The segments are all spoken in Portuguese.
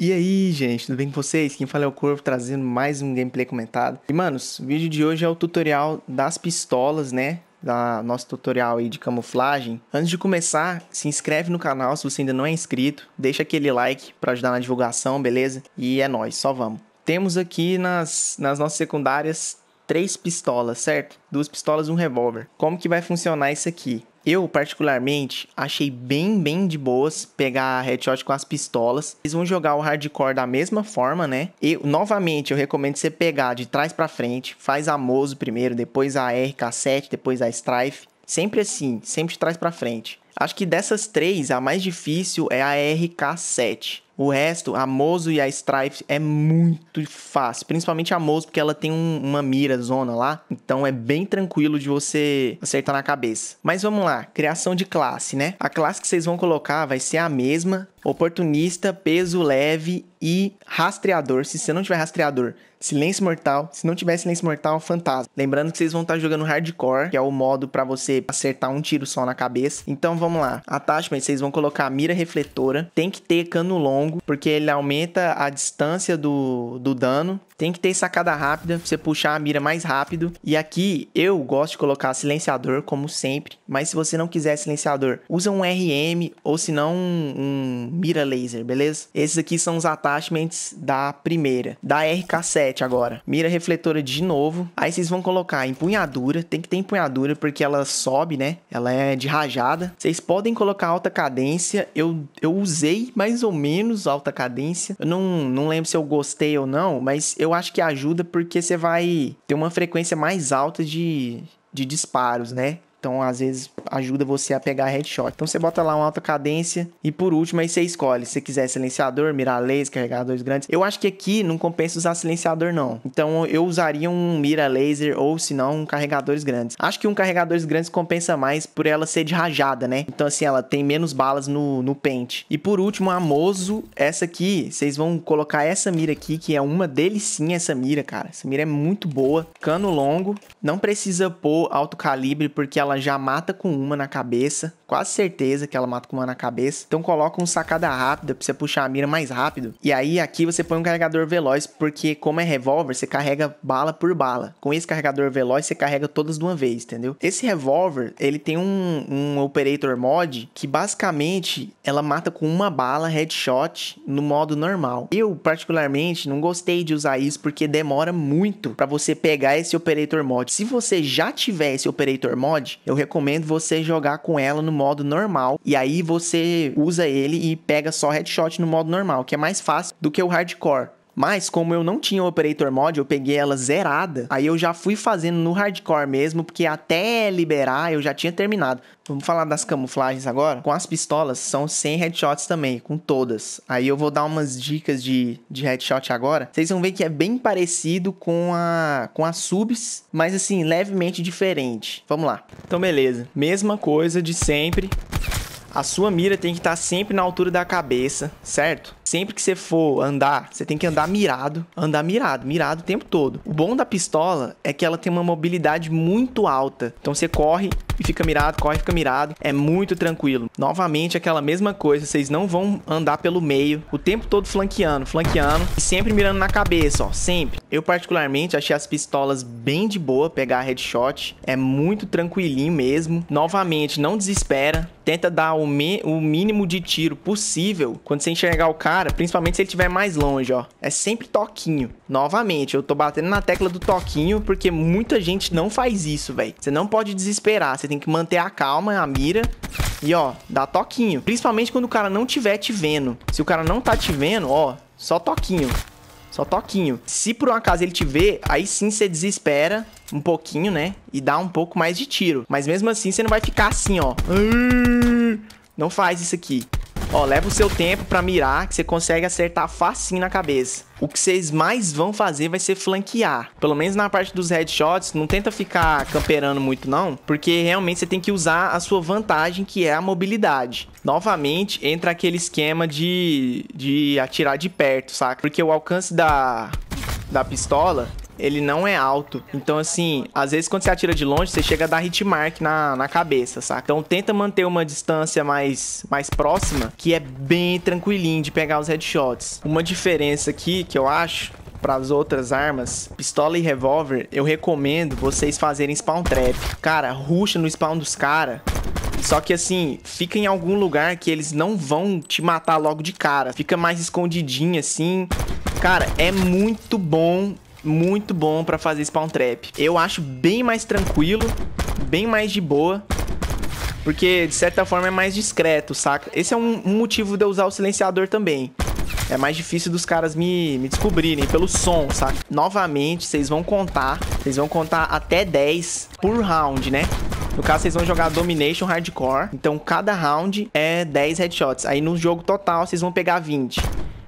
E aí, gente, tudo bem com vocês? Quem fala é o Corvo, trazendo mais um gameplay comentado. E, manos, o vídeo de hoje é o tutorial das pistolas, né? Da nosso tutorial aí de camuflagem. Antes de começar, se inscreve no canal se você ainda não é inscrito. Deixa aquele like para ajudar na divulgação, beleza? E é nóis, só vamos. Temos aqui nas, nas nossas secundárias três pistolas, certo? Duas pistolas e um revólver. Como que vai funcionar isso aqui? Eu, particularmente, achei bem, bem de boas pegar headshot com as pistolas. Eles vão jogar o hardcore da mesma forma, né? E, novamente, eu recomendo você pegar de trás para frente, faz a Mozo primeiro, depois a RK7, depois a Strife. Sempre assim, sempre de trás para frente. Acho que dessas três, a mais difícil é a RK7. O resto, a Mozo e a Strife é muito fácil. Principalmente a Mozo, porque ela tem um, uma mira zona lá. Então é bem tranquilo de você acertar na cabeça. Mas vamos lá, criação de classe, né? A classe que vocês vão colocar vai ser a mesma oportunista, peso leve e rastreador. Se você não tiver rastreador, silêncio mortal. Se não tiver silêncio mortal, fantasma. Lembrando que vocês vão estar jogando hardcore, que é o modo para você acertar um tiro só na cabeça. Então vamos lá. Attachment, vocês vão colocar a mira refletora. Tem que ter cano longo, porque ele aumenta a distância do, do dano. Tem que ter sacada rápida, você puxar a mira mais rápido. E aqui eu gosto de colocar silenciador, como sempre. Mas se você não quiser silenciador, usa um RM ou se não um, um mira laser, beleza? Esses aqui são os attachments da primeira, da RK7 agora. Mira refletora de novo. Aí vocês vão colocar empunhadura, tem que ter empunhadura porque ela sobe, né? Ela é de rajada. Vocês podem colocar alta cadência. Eu, eu usei mais ou menos alta cadência. Eu não, não lembro se eu gostei ou não, mas eu eu acho que ajuda porque você vai ter uma frequência mais alta de, de disparos, né? Então, às vezes, ajuda você a pegar headshot. Então, você bota lá uma alta cadência. E por último, aí você escolhe. Se você quiser silenciador, mira laser, carregadores grandes. Eu acho que aqui não compensa usar silenciador, não. Então, eu usaria um mira laser ou, se não, um carregadores grandes. Acho que um carregadores grandes compensa mais por ela ser de rajada, né? Então, assim, ela tem menos balas no, no pente. E por último, a Mozo. Essa aqui, vocês vão colocar essa mira aqui, que é uma delicinha essa mira, cara. Essa mira é muito boa. Cano longo. Não precisa pôr alto calibre, porque ela ela já mata com uma na cabeça, quase certeza que ela mata com uma na cabeça. Então coloca um sacada rápida pra você puxar a mira mais rápido. E aí aqui você põe um carregador veloz, porque como é revólver, você carrega bala por bala. Com esse carregador veloz, você carrega todas de uma vez, entendeu? Esse revólver, ele tem um, um operator mod que basicamente ela mata com uma bala headshot no modo normal. Eu, particularmente, não gostei de usar isso porque demora muito para você pegar esse operator mod. Se você já tiver esse operator mod, eu recomendo você jogar com ela no modo normal. E aí você usa ele e pega só headshot no modo normal, que é mais fácil do que o hardcore. Mas como eu não tinha o Operator Mod, eu peguei ela zerada. Aí eu já fui fazendo no hardcore mesmo, porque até liberar eu já tinha terminado. Vamos falar das camuflagens agora? Com as pistolas, são 100 headshots também, com todas. Aí eu vou dar umas dicas de, de headshot agora. Vocês vão ver que é bem parecido com a com as subs, mas assim, levemente diferente. Vamos lá. Então beleza, mesma coisa de sempre. A sua mira tem que estar tá sempre na altura da cabeça, certo? Sempre que você for andar, você tem que andar mirado, andar mirado, mirado o tempo todo. O bom da pistola é que ela tem uma mobilidade muito alta. Então você corre e fica mirado, corre e fica mirado. É muito tranquilo. Novamente, aquela mesma coisa. Vocês não vão andar pelo meio o tempo todo flanqueando, flanqueando e sempre mirando na cabeça, ó. Sempre. Eu, particularmente, achei as pistolas bem de boa pegar headshot. É muito tranquilinho mesmo. Novamente, não desespera. Tenta dar o, o mínimo de tiro possível. Quando você enxergar o cara, cara, principalmente se ele estiver mais longe, ó. É sempre toquinho. Novamente, eu tô batendo na tecla do toquinho porque muita gente não faz isso, velho. Você não pode desesperar, você tem que manter a calma, a mira e, ó, dá toquinho. Principalmente quando o cara não tiver te vendo. Se o cara não tá te vendo, ó, só toquinho. Só toquinho. Se por um acaso ele te ver, aí sim você desespera um pouquinho, né? E dá um pouco mais de tiro. Mas mesmo assim, você não vai ficar assim, ó. Não faz isso aqui. Ó, leva o seu tempo para mirar, que você consegue acertar facinho na cabeça. O que vocês mais vão fazer vai ser flanquear. Pelo menos na parte dos headshots, não tenta ficar camperando muito não, porque realmente você tem que usar a sua vantagem, que é a mobilidade. Novamente, entra aquele esquema de, de atirar de perto, saca? Porque o alcance da, da pistola ele não é alto. Então, assim, às vezes quando você atira de longe, você chega a dar hit mark na, na cabeça, saca? Então tenta manter uma distância mais, mais próxima, que é bem tranquilinho de pegar os headshots. Uma diferença aqui que eu acho para as outras armas, pistola e revólver, eu recomendo vocês fazerem spawn trap. Cara, ruxa no spawn dos caras. Só que assim, fica em algum lugar que eles não vão te matar logo de cara. Fica mais escondidinho assim. Cara, é muito bom muito bom pra fazer spawn trap. Eu acho bem mais tranquilo, bem mais de boa. Porque, de certa forma, é mais discreto, saca? Esse é um, um motivo de eu usar o silenciador também. É mais difícil dos caras me, me descobrirem pelo som, saca? Novamente, vocês vão contar. Vocês vão contar até 10 por round, né? No caso, vocês vão jogar Domination Hardcore. Então, cada round é 10 headshots. Aí, no jogo total, vocês vão pegar 20.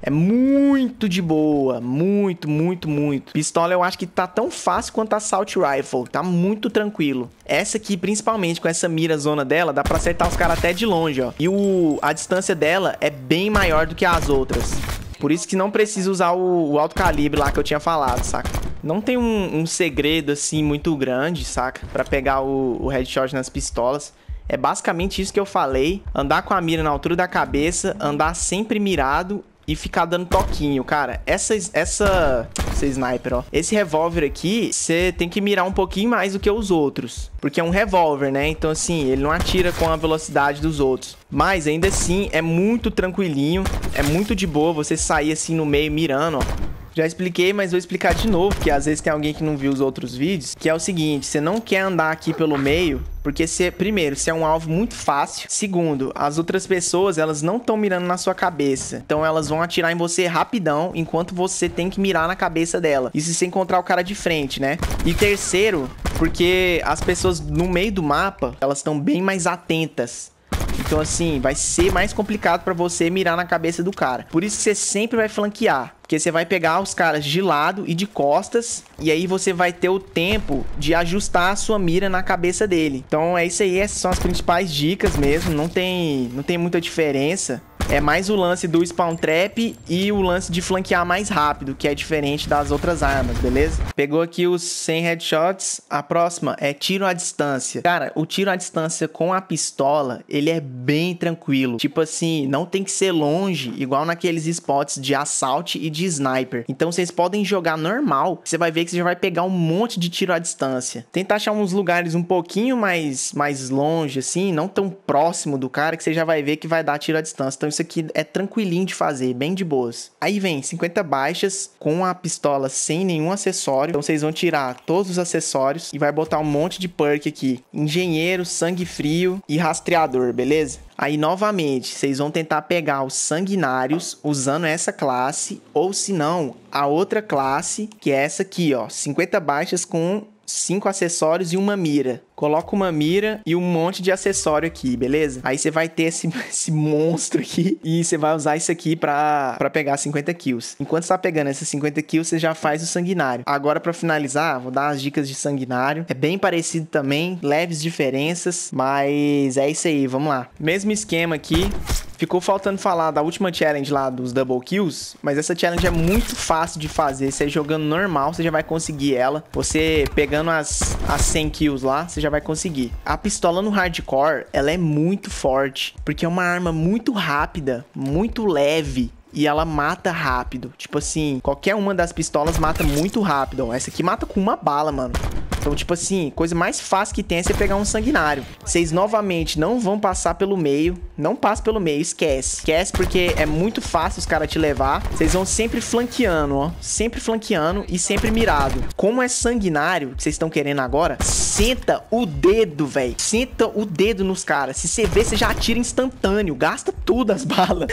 É muito de boa. Muito, muito, muito. Pistola eu acho que tá tão fácil quanto a Assault Rifle. Tá muito tranquilo. Essa aqui, principalmente com essa mira zona dela, dá pra acertar os caras até de longe, ó. E o, a distância dela é bem maior do que as outras. Por isso que não precisa usar o, o alto calibre lá que eu tinha falado, saca? Não tem um, um segredo, assim, muito grande, saca? Pra pegar o, o headshot nas pistolas. É basicamente isso que eu falei. Andar com a mira na altura da cabeça, andar sempre mirado e ficar dando toquinho, cara. Essa, essa, essa sniper, ó. Esse revólver aqui, você tem que mirar um pouquinho mais do que os outros. Porque é um revólver, né? Então, assim, ele não atira com a velocidade dos outros. Mas, ainda assim, é muito tranquilinho. É muito de boa você sair, assim, no meio mirando, ó. Já expliquei, mas vou explicar de novo, porque às vezes tem alguém que não viu os outros vídeos, que é o seguinte, você não quer andar aqui pelo meio, porque você, primeiro, você é um alvo muito fácil. Segundo, as outras pessoas, elas não estão mirando na sua cabeça. Então elas vão atirar em você rapidão, enquanto você tem que mirar na cabeça dela. E se encontrar o cara de frente, né? E terceiro, porque as pessoas no meio do mapa, elas estão bem mais atentas. Então assim, vai ser mais complicado para você mirar na cabeça do cara. Por isso você sempre vai flanquear. Porque você vai pegar os caras de lado e de costas, e aí você vai ter o tempo de ajustar a sua mira na cabeça dele. Então é isso aí, essas são as principais dicas mesmo, não tem, não tem muita diferença é mais o lance do spawn trap e o lance de flanquear mais rápido, que é diferente das outras armas, beleza? Pegou aqui os 100 headshots. A próxima é tiro à distância. Cara, o tiro à distância com a pistola, ele é bem tranquilo. Tipo assim, não tem que ser longe, igual naqueles spots de assalto e de sniper. Então vocês podem jogar normal, você vai ver que você já vai pegar um monte de tiro à distância. Tenta achar uns lugares um pouquinho mais, mais longe, assim, não tão próximo do cara, que você já vai ver que vai dar tiro à distância. Então isso isso aqui é tranquilinho de fazer, bem de boas. Aí vem 50 baixas com a pistola sem nenhum acessório. Então vocês vão tirar todos os acessórios e vai botar um monte de perk aqui. Engenheiro, sangue frio e rastreador, beleza? Aí, novamente, vocês vão tentar pegar os sanguinários usando essa classe, ou se não, a outra classe, que é essa aqui, ó. 50 baixas com 5 acessórios e uma mira coloca uma mira e um monte de acessório aqui, beleza? Aí você vai ter esse, esse monstro aqui e você vai usar isso aqui pra, pra pegar 50 kills. Enquanto você tá pegando esses 50 kills, você já faz o sanguinário. Agora, para finalizar, vou dar as dicas de sanguinário. É bem parecido também, leves diferenças, mas é isso aí, vamos lá. Mesmo esquema aqui. Ficou faltando falar da última challenge lá dos double kills, mas essa challenge é muito fácil de fazer. Você jogando normal, você já vai conseguir ela. Você pegando as, as 100 kills lá, você já vai conseguir. A pistola no hardcore, ela é muito forte, porque é uma arma muito rápida, muito leve, e ela mata rápido. Tipo assim, qualquer uma das pistolas mata muito rápido. Essa aqui mata com uma bala, mano. Então, tipo assim, coisa mais fácil que tem é você pegar um sanguinário. Vocês novamente não vão passar pelo meio. Não passa pelo meio, esquece. Esquece porque é muito fácil os caras te levar. Vocês vão sempre flanqueando, ó. Sempre flanqueando e sempre mirado. Como é sanguinário, que vocês estão querendo agora, senta o dedo, velho. Senta o dedo nos caras. Se você vê, você já atira instantâneo. Gasta tudo as balas.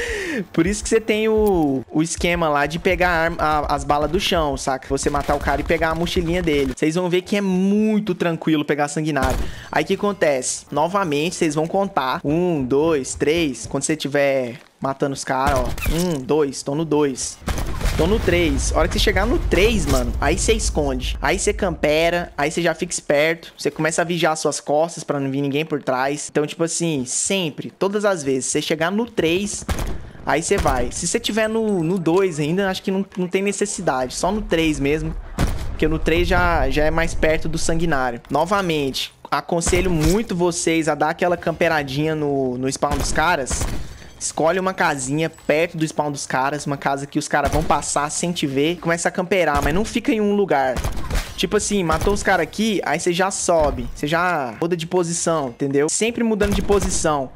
Por isso que você tem o, o esquema lá de pegar a, a, as balas do chão, saca? Você matar o cara e pegar a mochilinha dele. Vocês vão ver que é muito muito tranquilo pegar sanguinário. Aí o que acontece? Novamente, vocês vão contar. Um, dois, três. Quando você tiver matando os caras, ó. Um, dois, tô no dois. Tô no 3. A hora que você chegar no 3, mano, aí você esconde. Aí você campera, aí você já fica esperto. Você começa a vigiar suas costas para não vir ninguém por trás. Então, tipo assim, sempre, todas as vezes, você chegar no 3, aí você vai. Se você tiver no 2 ainda, acho que não, não tem necessidade. Só no 3 mesmo, porque no 3 já, já é mais perto do sanguinário. Novamente, aconselho muito vocês a dar aquela camperadinha no, no spawn dos caras. Escolhe uma casinha perto do spawn dos caras, uma casa que os caras vão passar sem te ver. Começa a camperar, mas não fica em um lugar. Tipo assim, matou os caras aqui, aí você já sobe. Você já muda de posição, entendeu? Sempre mudando de posição.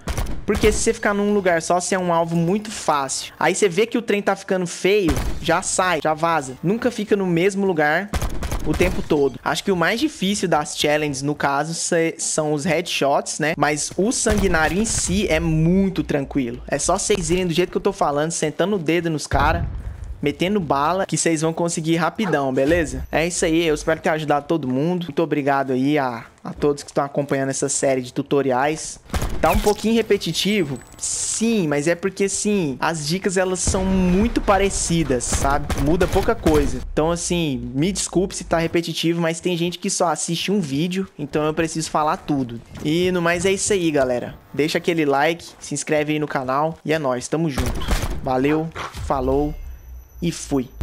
Porque se você ficar num lugar só, você é um alvo muito fácil. Aí você vê que o trem tá ficando feio, já sai, já vaza. Nunca fica no mesmo lugar o tempo todo. Acho que o mais difícil das challenges, no caso, são os headshots, né? Mas o sanguinário em si é muito tranquilo. É só vocês irem do jeito que eu tô falando, sentando o dedo nos caras metendo bala, que vocês vão conseguir rapidão, beleza? É isso aí, eu espero ter ajudado todo mundo. Muito obrigado aí a, a todos que estão acompanhando essa série de tutoriais. Tá um pouquinho repetitivo? Sim, mas é porque sim, as dicas elas são muito parecidas, sabe? Muda pouca coisa. Então assim, me desculpe se tá repetitivo, mas tem gente que só assiste um vídeo, então eu preciso falar tudo. E no mais é isso aí, galera. Deixa aquele like, se inscreve aí no canal e é nóis, tamo junto. Valeu, falou e fui.